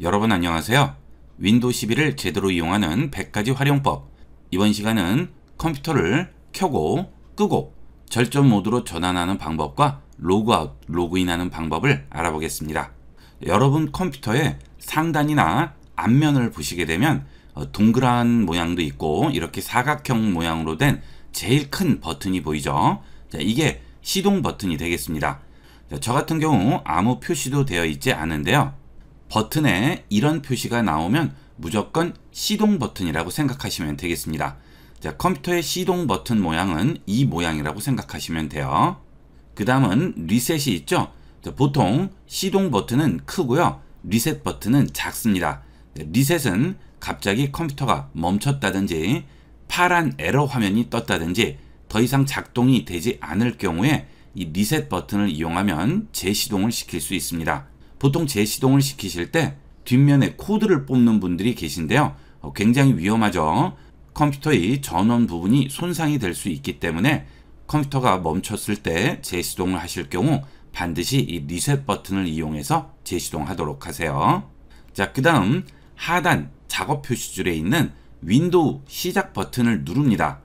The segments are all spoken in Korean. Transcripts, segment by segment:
여러분 안녕하세요. 윈도우 11을 제대로 이용하는 100가지 활용법 이번 시간은 컴퓨터를 켜고 끄고 절전 모드로 전환하는 방법과 로그아웃, 로그인하는 방법을 알아보겠습니다. 여러분 컴퓨터의 상단이나 앞면을 보시게 되면 어, 동그란 모양도 있고 이렇게 사각형 모양으로 된 제일 큰 버튼이 보이죠. 이게 시동 버튼이 되겠습니다. 저 같은 경우 아무 표시도 되어 있지 않은데요. 버튼에 이런 표시가 나오면 무조건 시동 버튼이라고 생각하시면 되겠습니다. 자, 컴퓨터의 시동 버튼 모양은 이 모양이라고 생각하시면 돼요. 그 다음은 리셋이 있죠. 자, 보통 시동 버튼은 크고요. 리셋 버튼은 작습니다. 네, 리셋은 갑자기 컴퓨터가 멈췄다든지 파란 에러 화면이 떴다든지 더 이상 작동이 되지 않을 경우에 이 리셋 버튼을 이용하면 재시동을 시킬 수 있습니다. 보통 재시동을 시키실 때 뒷면에 코드를 뽑는 분들이 계신데요. 어, 굉장히 위험하죠. 컴퓨터의 전원 부분이 손상이 될 수 있기 때문에 컴퓨터가 멈췄을 때 재시동을 하실 경우 반드시 이 리셋 버튼을 이용해서 재시동하도록 하세요. 자, 그 다음 하단 작업 표시줄에 있는 윈도우 시작 버튼을 누릅니다.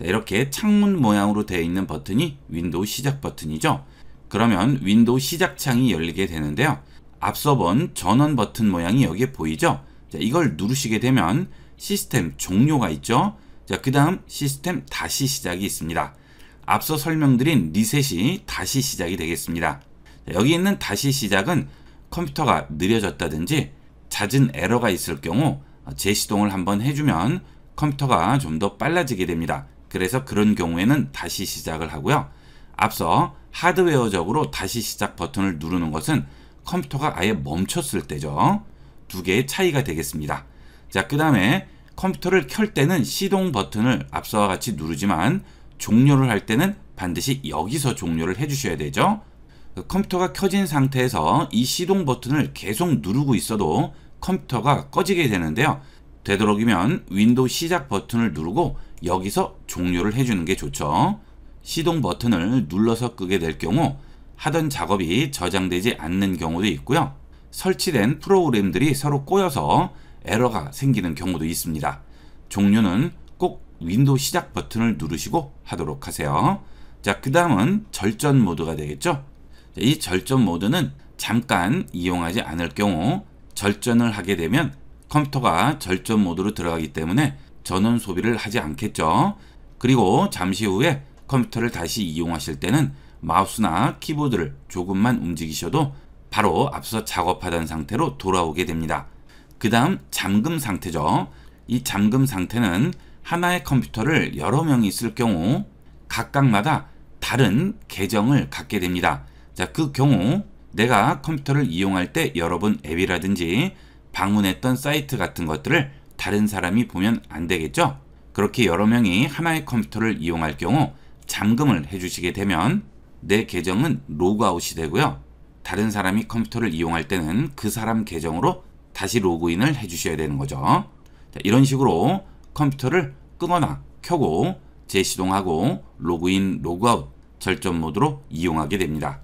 이렇게 창문 모양으로 되어 있는 버튼이 윈도우 시작 버튼이죠. 그러면 윈도우 시작 창이 열리게 되는데요. 앞서 본 전원 버튼 모양이 여기에 보이죠. 자, 이걸 누르시게 되면 시스템 종료가 있죠. 자, 그 다음 시스템 다시 시작이 있습니다. 앞서 설명드린 리셋이 다시 시작이 되겠습니다. 자, 여기 있는 다시 시작은 컴퓨터가 느려졌다든지 잦은 에러가 있을 경우 재시동을 한번 해주면 컴퓨터가 좀 더 빨라지게 됩니다. 그래서 그런 경우에는 다시 시작을 하고요. 앞서 하드웨어적으로 다시 시작 버튼을 누르는 것은 컴퓨터가 아예 멈췄을 때죠. 두 개의 차이가 되겠습니다. 자, 그 다음에 컴퓨터를 켤 때는 시동 버튼을 앞서와 같이 누르지만 종료를 할 때는 반드시 여기서 종료를 해주셔야 되죠. 컴퓨터가 켜진 상태에서 이 시동 버튼을 계속 누르고 있어도 컴퓨터가 꺼지게 되는데요. 되도록이면 윈도우 시작 버튼을 누르고 여기서 종료를 해주는 게 좋죠. 시동 버튼을 눌러서 끄게 될 경우 하던 작업이 저장되지 않는 경우도 있고요. 설치된 프로그램들이 서로 꼬여서 에러가 생기는 경우도 있습니다. 종료는 꼭 윈도우 시작 버튼을 누르시고 하도록 하세요. 자, 그 다음은 절전 모드가 되겠죠. 이 절전 모드는 잠깐 이용하지 않을 경우 절전을 하게 되면 컴퓨터가 절전 모드로 들어가기 때문에 전원 소비를 하지 않겠죠. 그리고 잠시 후에 컴퓨터를 다시 이용하실 때는 마우스나 키보드를 조금만 움직이셔도 바로 앞서 작업하던 상태로 돌아오게 됩니다. 그 다음 잠금 상태죠. 이 잠금 상태는 하나의 컴퓨터를 여러 명이 쓸 경우 각각마다 다른 계정을 갖게 됩니다. 자, 그 경우 내가 컴퓨터를 이용할 때 여러 번 앱이라든지 방문했던 사이트 같은 것들을 다른 사람이 보면 안 되겠죠? 그렇게 여러 명이 하나의 컴퓨터를 이용할 경우 잠금을 해주시게 되면 내 계정은 로그아웃이 되고요. 다른 사람이 컴퓨터를 이용할 때는 그 사람 계정으로 다시 로그인을 해주셔야 되는 거죠. 자, 이런 식으로 컴퓨터를 끄거나 켜고 재시동하고 로그인, 로그아웃 절전 모드로 이용하게 됩니다.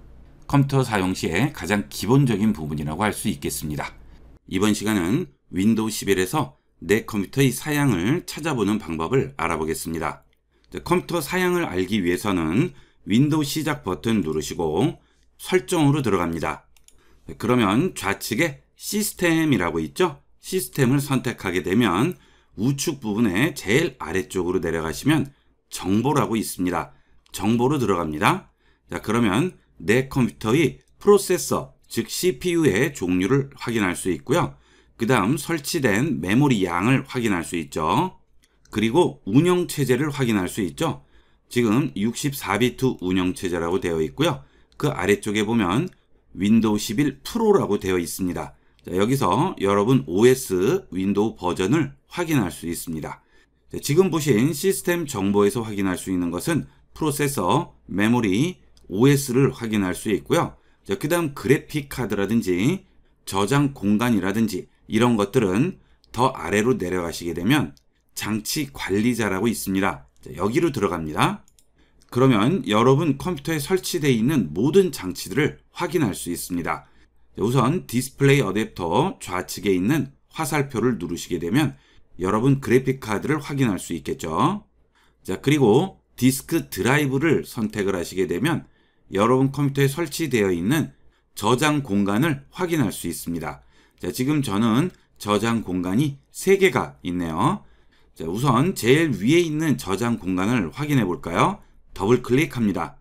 컴퓨터 사용 시에 가장 기본적인 부분이라고 할 수 있겠습니다. 이번 시간은 윈도우 11에서 내 컴퓨터의 사양을 찾아보는 방법을 알아보겠습니다. 컴퓨터 사양을 알기 위해서는 윈도우 시작 버튼 누르시고 설정으로 들어갑니다. 네, 그러면 좌측에 시스템이라고 있죠? 시스템을 선택하게 되면 우측 부분에 제일 아래쪽으로 내려가시면 정보라고 있습니다. 정보로 들어갑니다. 자, 그러면 내 컴퓨터의 프로세서, 즉 CPU의 종류를 확인할 수 있고요. 그 다음 설치된 메모리 양을 확인할 수 있죠. 그리고 운영체제를 확인할 수 있죠. 지금 64비트 운영체제라고 되어 있고요. 그 아래쪽에 보면 윈도우 11 프로라고 되어 있습니다. 자, 여기서 여러분 OS 윈도우 버전을 확인할 수 있습니다. 자, 지금 보신 시스템 정보에서 확인할 수 있는 것은 프로세서, 메모리, OS를 확인할 수 있고요. 그 다음 그래픽 카드라든지 저장 공간이라든지 이런 것들은 더 아래로 내려가시게 되면 장치 관리자라고 있습니다. 여기로 들어갑니다. 그러면 여러분 컴퓨터에 설치되어 있는 모든 장치들을 확인할 수 있습니다. 우선 디스플레이 어댑터 좌측에 있는 화살표를 누르시게 되면 여러분 그래픽카드를 확인할 수 있겠죠. 자 그리고 디스크 드라이브를 선택을 하시게 되면 여러분 컴퓨터에 설치되어 있는 저장 공간을 확인할 수 있습니다. 자, 지금 저는 저장 공간이 3개가 있네요. 자, 우선 제일 위에 있는 저장 공간을 확인해 볼까요? 더블 클릭합니다.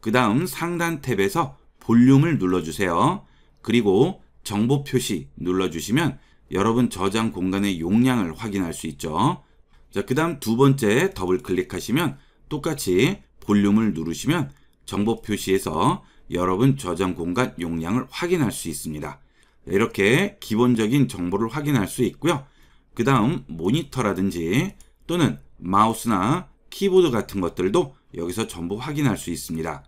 그 다음 상단 탭에서 볼륨을 눌러주세요. 그리고 정보 표시 눌러주시면 여러분 저장 공간의 용량을 확인할 수 있죠. 자, 그 다음 두 번째 더블 클릭하시면 똑같이 볼륨을 누르시면 정보 표시에서 여러분 저장 공간 용량을 확인할 수 있습니다. 이렇게 기본적인 정보를 확인할 수 있고요. 그 다음 모니터라든지 또는 마우스나 키보드 같은 것들도 여기서 전부 확인할 수 있습니다.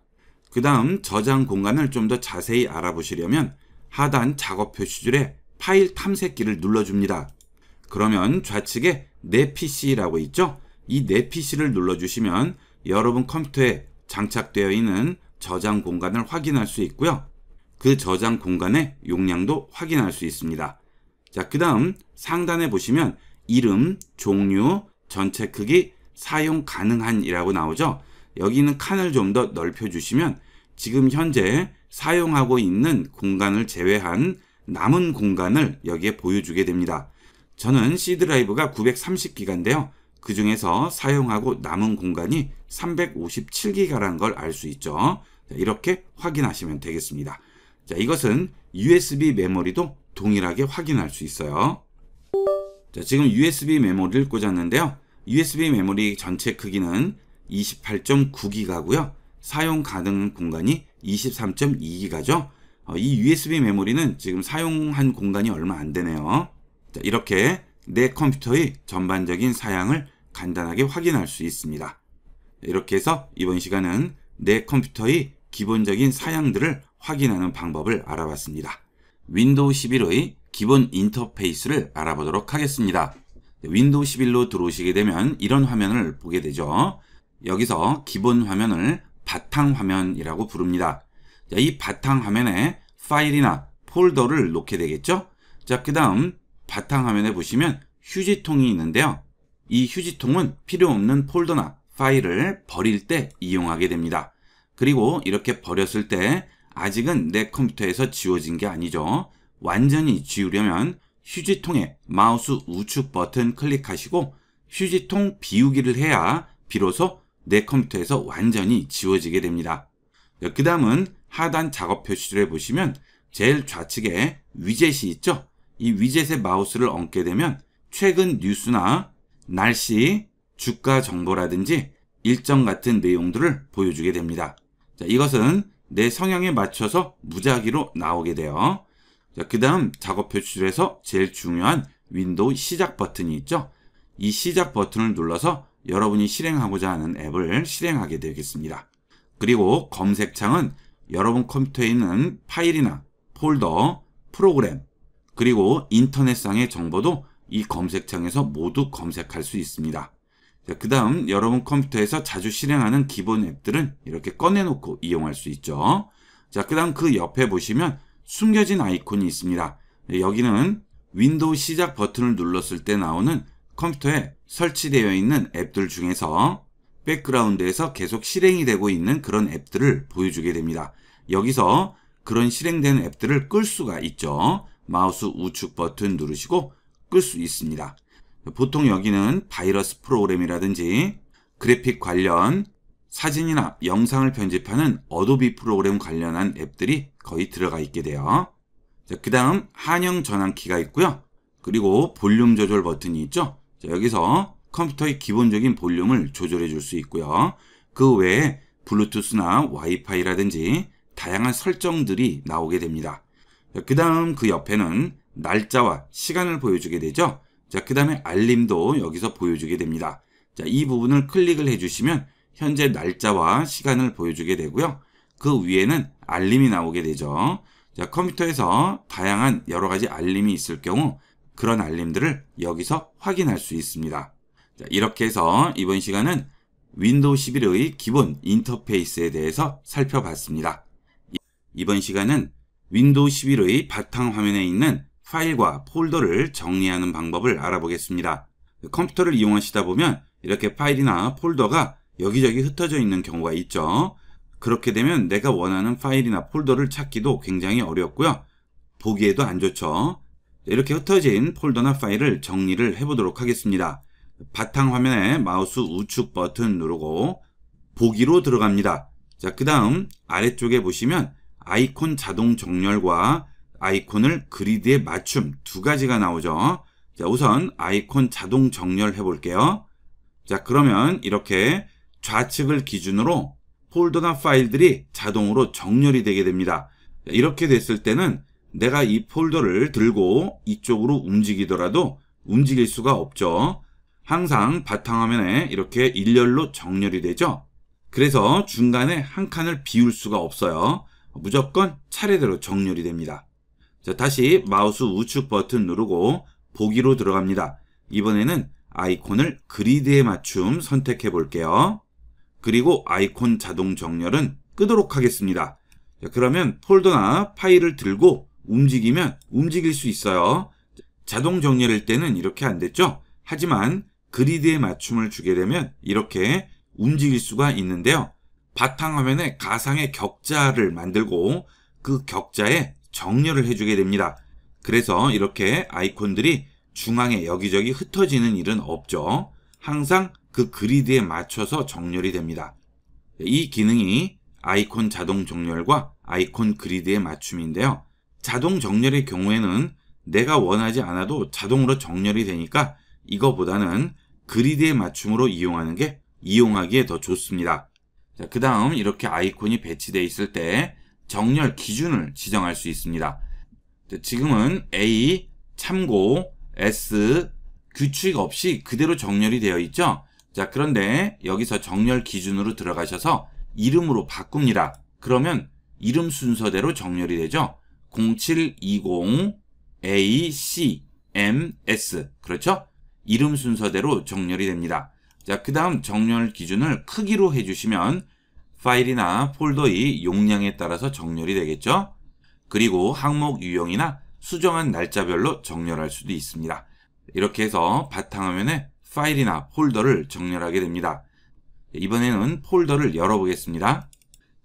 그 다음 저장 공간을 좀 더 자세히 알아보시려면 하단 작업 표시줄에 파일 탐색기를 눌러줍니다. 그러면 좌측에 내 PC라고 있죠? 이 내 PC를 눌러주시면 여러분 컴퓨터에 장착되어 있는 저장 공간을 확인할 수 있고요. 그 저장 공간의 용량도 확인할 수 있습니다. 자, 그 다음 상단에 보시면 이름, 종류, 전체 크기, 사용 가능한 이라고 나오죠. 여기는 칸을 좀 더 넓혀 주시면 지금 현재 사용하고 있는 공간을 제외한 남은 공간을 여기에 보여주게 됩니다. 저는 C 드라이브가 930기가인데요. 그 중에서 사용하고 남은 공간이 357기가라는 걸 알 수 있죠. 이렇게 확인하시면 되겠습니다. 자, 이것은 USB 메모리도 동일하게 확인할 수 있어요. 자, 지금 USB 메모리를 꽂았는데요. USB 메모리 전체 크기는 28.9기가고요. 사용 가능 공간이 23.2기가죠. 어, 이 USB 메모리는 지금 사용한 공간이 얼마 안 되네요. 자, 이렇게 내 컴퓨터의 전반적인 사양을 간단하게 확인할 수 있습니다. 이렇게 해서 이번 시간은 내 컴퓨터의 기본적인 사양들을 확인하는 방법을 알아봤습니다. 윈도우 11의 기본 인터페이스를 알아보도록 하겠습니다. 윈도우 11로 들어오시게 되면 이런 화면을 보게 되죠. 여기서 기본 화면을 바탕화면이라고 부릅니다. 이 바탕화면에 파일이나 폴더를 놓게 되겠죠. 자, 그 다음 바탕화면에 보시면 휴지통이 있는데요. 이 휴지통은 필요 없는 폴더나 파일을 버릴 때 이용하게 됩니다. 그리고 이렇게 버렸을 때 아직은 내 컴퓨터에서 지워진 게 아니죠. 완전히 지우려면 휴지통에 마우스 우측 버튼 클릭하시고 휴지통 비우기를 해야 비로소 내 컴퓨터에서 완전히 지워지게 됩니다. 그 다음은 하단 작업 표시를 보시면 제일 좌측에 위젯이 있죠. 이 위젯에 마우스를 얹게 되면 최근 뉴스나 날씨, 주가 정보라든지 일정 같은 내용들을 보여주게 됩니다. 자, 이것은 내 성향에 맞춰서 무작위로 나오게 돼요. 그 다음 작업표 출에서 제일 중요한 윈도우 시작 버튼이 있죠. 이 시작 버튼을 눌러서 여러분이 실행하고자 하는 앱을 실행하게 되겠습니다. 그리고 검색창은 여러분 컴퓨터에 있는 파일이나 폴더, 프로그램, 그리고 인터넷상의 정보도 이 검색창에서 모두 검색할 수 있습니다. 그 다음 여러분 컴퓨터에서 자주 실행하는 기본 앱들은 이렇게 꺼내놓고 이용할 수 있죠. 자, 그 다음 그 옆에 보시면 숨겨진 아이콘이 있습니다. 네, 여기는 윈도우 시작 버튼을 눌렀을 때 나오는 컴퓨터에 설치되어 있는 앱들 중에서 백그라운드에서 계속 실행이 되고 있는 그런 앱들을 보여주게 됩니다. 여기서 그런 실행된 앱들을 끌 수가 있죠. 마우스 우측 버튼 누르시고 끌 수 있습니다. 보통 여기는 바이러스 프로그램이라든지 그래픽 관련 사진이나 영상을 편집하는 어도비 프로그램 관련한 앱들이 거의 들어가 있게 돼요. 그 다음 한영 전환키가 있고요. 그리고 볼륨 조절 버튼이 있죠. 자, 여기서 컴퓨터의 기본적인 볼륨을 조절해 줄 수 있고요. 그 외에 블루투스나 와이파이라든지 다양한 설정들이 나오게 됩니다. 그 다음 그 옆에는 날짜와 시간을 보여주게 되죠. 자, 그 다음에 알림도 여기서 보여주게 됩니다. 자, 이 부분을 클릭을 해주시면 현재 날짜와 시간을 보여주게 되고요. 그 위에는 알림이 나오게 되죠. 자, 컴퓨터에서 다양한 여러 가지 알림이 있을 경우 그런 알림들을 여기서 확인할 수 있습니다. 자, 이렇게 해서 이번 시간은 윈도우 11의 기본 인터페이스에 대해서 살펴봤습니다. 이번 시간은 윈도우 11의 바탕화면에 있는 파일과 폴더를 정리하는 방법을 알아보겠습니다. 컴퓨터를 이용하시다 보면 이렇게 파일이나 폴더가 여기저기 흩어져 있는 경우가 있죠. 그렇게 되면 내가 원하는 파일이나 폴더를 찾기도 굉장히 어렵고요. 보기에도 안 좋죠. 이렇게 흩어진 폴더나 파일을 정리를 해보도록 하겠습니다. 바탕화면에 마우스 우측 버튼 누르고 보기로 들어갑니다. 자, 그 다음 아래쪽에 보시면 아이콘 자동 정렬과 아이콘을 그리드에 맞춤 두 가지가 나오죠. 자, 우선 아이콘 자동 정렬해 볼게요. 자, 그러면 이렇게 좌측을 기준으로 폴더나 파일들이 자동으로 정렬이 되게 됩니다. 이렇게 됐을 때는 내가 이 폴더를 들고 이쪽으로 움직이더라도 움직일 수가 없죠. 항상 바탕화면에 이렇게 일렬로 정렬이 되죠. 그래서 중간에 한 칸을 비울 수가 없어요. 무조건 차례대로 정렬이 됩니다. 자, 다시 마우스 우측 버튼 누르고 보기로 들어갑니다. 이번에는 아이콘을 그리드에 맞춤 선택해 볼게요. 그리고 아이콘 자동 정렬은 끄도록 하겠습니다. 자, 그러면 폴더나 파일을 들고 움직이면 움직일 수 있어요. 자동 정렬일 때는 이렇게 안 됐죠? 하지만 그리드에 맞춤을 주게 되면 이렇게 움직일 수가 있는데요. 바탕화면에 가상의 격자를 만들고 그 격자에 정렬을 해주게 됩니다. 그래서 이렇게 아이콘들이 중앙에 여기저기 흩어지는 일은 없죠. 항상 그 그리드에 맞춰서 정렬이 됩니다. 이 기능이 아이콘 자동 정렬과 아이콘 그리드의 맞춤인데요. 자동 정렬의 경우에는 내가 원하지 않아도 자동으로 정렬이 되니까 이거보다는 그리드의 맞춤으로 이용하는 게 이용하기에 더 좋습니다. 그 다음 이렇게 아이콘이 배치되어 있을 때 정렬 기준을 지정할 수 있습니다. 네, 지금은 A, 참고, S, 규칙 없이 그대로 정렬이 되어 있죠. 자, 그런데 여기서 정렬 기준으로 들어가셔서 이름으로 바꿉니다. 그러면 이름 순서대로 정렬이 되죠. 0720 A, C, M, S. 그렇죠? 이름 순서대로 정렬이 됩니다. 자, 그 다음 정렬 기준을 크기로 해주시면 파일이나 폴더의 용량에 따라서 정렬이 되겠죠. 그리고 항목 유형이나 수정한 날짜별로 정렬할 수도 있습니다. 이렇게 해서 바탕화면에 파일이나 폴더를 정렬하게 됩니다. 이번에는 폴더를 열어보겠습니다.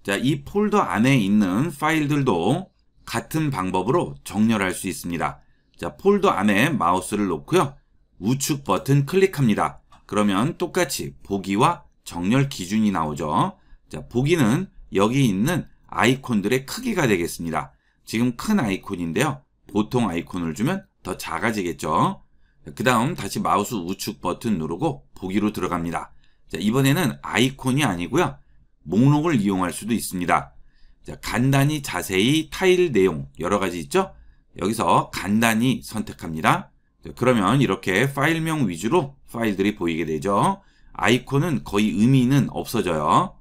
자, 이 폴더 안에 있는 파일들도 같은 방법으로 정렬할 수 있습니다. 자, 폴더 안에 마우스를 놓고요. 우측 버튼 클릭합니다. 그러면 똑같이 보기와 정렬 기준이 나오죠. 자, 보기는 여기 있는 아이콘들의 크기가 되겠습니다. 지금 큰 아이콘인데요. 보통 아이콘을 주면 더 작아지겠죠. 그 다음 다시 마우스 우측 버튼 누르고 보기로 들어갑니다. 자, 이번에는 아이콘이 아니고요. 목록을 이용할 수도 있습니다. 자, 간단히 자세히 타일 내용 여러 가지 있죠? 여기서 간단히 선택합니다. 자, 그러면 이렇게 파일명 위주로 파일들이 보이게 되죠. 아이콘은 거의 의미는 없어져요.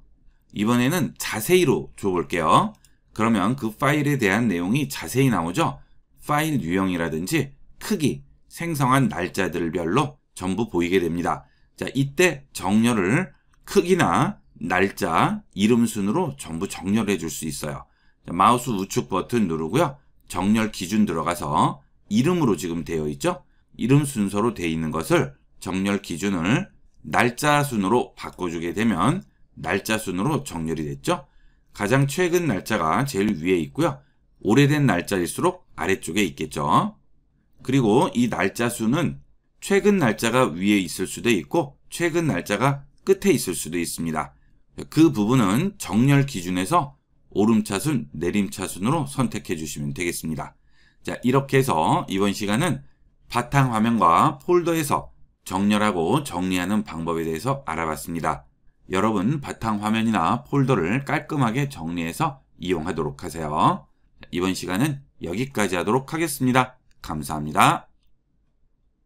이번에는 자세히로 줘볼게요. 그러면 그 파일에 대한 내용이 자세히 나오죠? 파일 유형이라든지 크기, 생성한 날짜들별로 전부 보이게 됩니다. 자, 이때 정렬을 크기나 날짜, 이름 순으로 전부 정렬해 줄 수 있어요. 자, 마우스 우측 버튼 누르고요. 정렬 기준 들어가서 이름으로 지금 되어 있죠? 이름 순서로 되어 있는 것을 정렬 기준을 날짜 순으로 바꿔주게 되면 날짜 순으로 정렬이 됐죠. 가장 최근 날짜가 제일 위에 있고요. 오래된 날짜일수록 아래쪽에 있겠죠. 그리고 이 날짜 수는 최근 날짜가 위에 있을 수도 있고 최근 날짜가 끝에 있을 수도 있습니다. 그 부분은 정렬 기준에서 오름차순, 내림차순으로 선택해 주시면 되겠습니다. 자, 이렇게 해서 이번 시간은 바탕화면과 폴더에서 정렬하고 정리하는 방법에 대해서 알아봤습니다. 여러분 바탕화면이나 폴더를 깔끔하게 정리해서 이용하도록 하세요. 이번 시간은 여기까지 하도록 하겠습니다. 감사합니다.